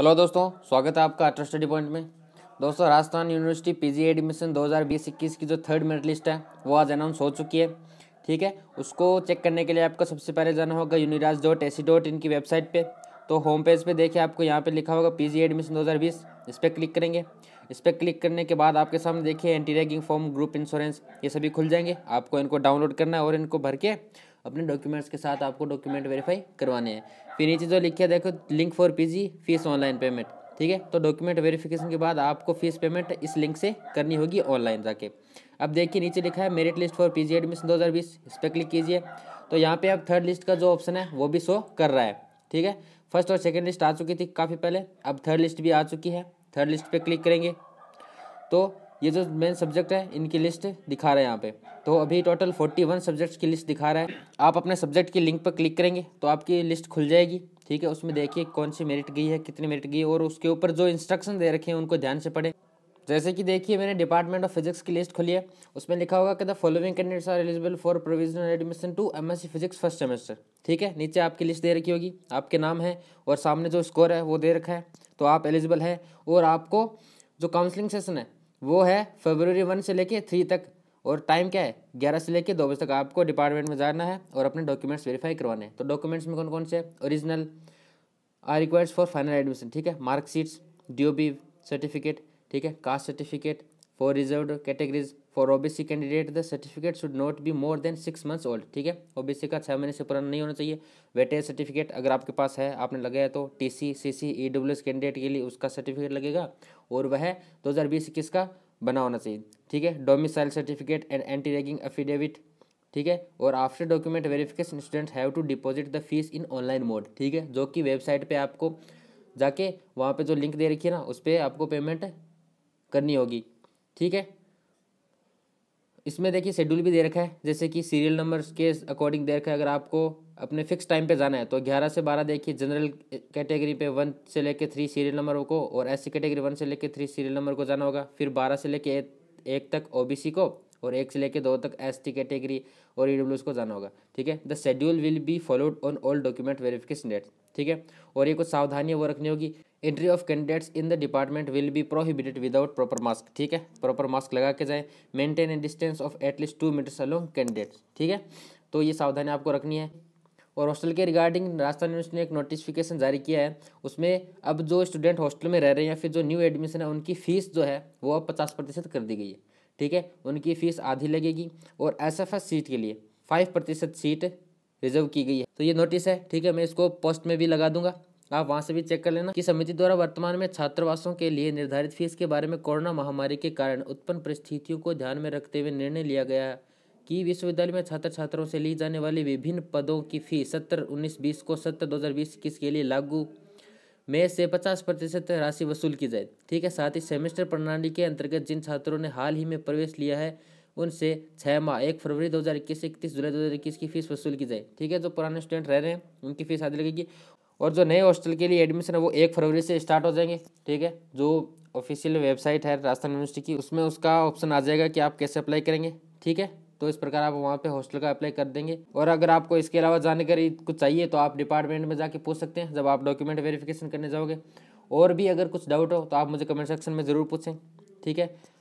hello दोस्तों स्वागत है आपका अटर स्टडी पॉइंट में दोस्तों राजस्थान यूनिवर्सिटी पीजी एडमिशन 2020-21 की जो थर्ड मेरिट लिस्ट है वो आज अनाउंस हो चुकी है ठीक है उसको चेक करने के लिए आपको सबसे पहले जाना होगा यूनिराज dot A C dot in की वेबसाइट पे तो होम पेज पे देखिए आपको यहाँ पे लिखा होगा पीजी एडमिशन 2020 इस पर क्लिक करेंगे इस पर क्लिक करने के बाद आपके सामने देखिए anti ragging form group insurance ये सभी खुल जाएंगे आपको इनको डाउनलोड करना है और इनको भर के अपने डॉक्यूमेंट्स के साथ आपको डॉक्यूमेंट वेरीफाई करवाने हैं फिर नीचे जो लिखे देखो link for PG fees online payment ठीक है तो डॉक्यूमेंट वेरिफिकेशन के बाद आपको फीस पेमेंट इस लिंक से करनी होगी ऑनलाइन जाके अब देखिए नीचे लिखा है merit list for PG admission 2020 इस पर क्लिक कीजिए तो यहाँ पे अब थर्ड लिस्ट का जो ऑप्शन है वो भी शो कर रहा है ठीक है फर्स्ट और सेकेंड लिस्ट आ चुकी थी काफ़ी पहले अब थर्ड लिस्ट भी आ चुकी है थर्ड लिस्ट पर क्लिक करेंगे तो ये जो मेन सब्जेक्ट है इनकी लिस्ट दिखा रहा है यहाँ पे तो अभी टोटल फोर्टी वन सब्जेक्ट्स की लिस्ट दिखा रहा है आप अपने सब्जेक्ट की लिंक पर क्लिक करेंगे तो आपकी लिस्ट खुल जाएगी ठीक है उसमें देखिए कौन सी मेरिट गई है कितनी मेरिट गई और उसके ऊपर जो इंस्ट्रक्शन दे रखे हैं उनको ध्यान से पढ़ें जैसे कि देखिए मैंने डिपार्टमेंट ऑफ फिजिक्स की लिस्ट खोली है उसमें लिखा होगा कि the following candidates are eligible for provisional admission to MSc physics first semester ठीक है नीचे आपकी लिस्ट दे रखी होगी आपके नाम है और सामने जो स्कोर है वो दे रखा है तो आप एलिजिबल हैं और आपको जो काउंसलिंग सेशन है वो है फेबररी वन से लेके थ्री तक और टाइम क्या है ग्यारह से लेके दो बजे तक आपको डिपार्टमेंट में जाना है और अपने डॉक्यूमेंट्स वेरीफाई करवाने हैं तो डॉक्यूमेंट्स में कौन कौन से original are requires for final admission ठीक है मार्कशीट्स डी सर्टिफिकेट ठीक है caste certificate for reserve categories for O B C candidate the certificate should not be more than six months old ठीक है ओ बी सी का छः महीने से पुराना नहीं होना चाहिए वेटेज सर्टिफिकेट अगर आपके पास है आपने लगाया तो T C C C E W S candidate के लिए उसका सर्टिफिकेट लगेगा और वह दो हज़ार बीस इक्कीस का बना होना चाहिए ठीक है domicile certificate and anti ragging affidavit ठीक है और after document verification student have to deposit the fees in online mode ठीक है जो कि वेबसाइट पर आपको जाके वहाँ पर जो लिंक दे रखी है ना उस पर आपको पेमेंट करनी होगी ठीक है इसमें देखिए शेड्यूल भी दे रखा है जैसे कि सीरियल नंबर के अकॉर्डिंग दे रखा है अगर आपको अपने फिक्स टाइम पे जाना है तो ग्यारह से बारह देखिए जनरल कैटेगरी पे वन से लेके थ्री सीरियल नंबर को और एस कैटेगरी वन से लेके थ्री सीरियल नंबर को जाना होगा फिर बारह से लेके एक तक ओ को और एक से लेके दो तक एस टी कैटेगरी और ई e को जाना होगा ठीक है the schedule will be followed on all document verification date ठीक है और ये कुछ सावधानियाँ वो रखनी होगी entry of candidates in the department will be prohibited without proper mask ठीक है प्रॉपर मास्क लगा के जाएँ maintain a distance of at least two meters along candidates ठीक है तो ये सावधानी आपको रखनी है और हॉस्टल के रिगार्डिंग राजस्थान यूनिवर्सिटी ने एक नोटिफिकेशन जारी किया है उसमें अब जो स्टूडेंट हॉस्टल में रह रहे हैं या फिर जो न्यू एडमिशन है उनकी फ़ीस जो है वो अब पचास प्रतिशत कर दी गई है ठीक है उनकी फ़ीस आधी लगेगी और एस एफ एस सीट के लिए फाइव प्रतिशत सीट रिजर्व की गई है तो ये नोटिस है ठीक है मैं इसको पोस्ट में भी लगा दूंगा आप वहाँ से भी चेक कर लेना कि समिति द्वारा वर्तमान में छात्रावासों के लिए निर्धारित फीस के बारे में कोरोना महामारी के कारण उत्पन्न परिस्थितियों को ध्यान में रखते हुए निर्णय लिया गया है कि विश्वविद्यालय में छात्र छात्राओं से ली जाने वाली विभिन्न पदों की फीस सत्तर उन्नीस बीस को सत्तर दो हज़ार बीस इक्कीस के लिए लागू में से पचास प्रतिशत राशि वसूल की जाए ठीक है साथ ही सेमेस्टर प्रणाली के अंतर्गत जिन छात्रों ने हाल ही में प्रवेश लिया है उनसे छः माह एक फरवरी इक्कीस से इकतीस जुलाई दो हज़ार इक्कीस की फीस वसूल की जाए ठीक है जो पुराने स्टूडेंट रह रहे हैं उनकी फीस आधी लगेगी और जो नए हॉस्टल के लिए एडमिशन है वो एक फरवरी से स्टार्ट हो जाएंगे ठीक है जो ऑफिशियल वेबसाइट है राजस्थान यूनिवर्सिटी की उसमें उसका ऑप्शन आ जाएगा कि आप कैसे अप्लाई करेंगे ठीक है तो इस प्रकार आप वहाँ पे हॉस्टल का अप्लाई कर देंगे और अगर आपको इसके अलावा जानकारी कुछ चाहिए तो आप डिपार्टमेंट में जाके पूछ सकते हैं जब आप डॉक्यूमेंट वेरिफिकेशन करने जाओगे और भी अगर कुछ डाउट हो तो आप मुझे कमेंट सेक्शन में ज़रूर पूछें ठीक है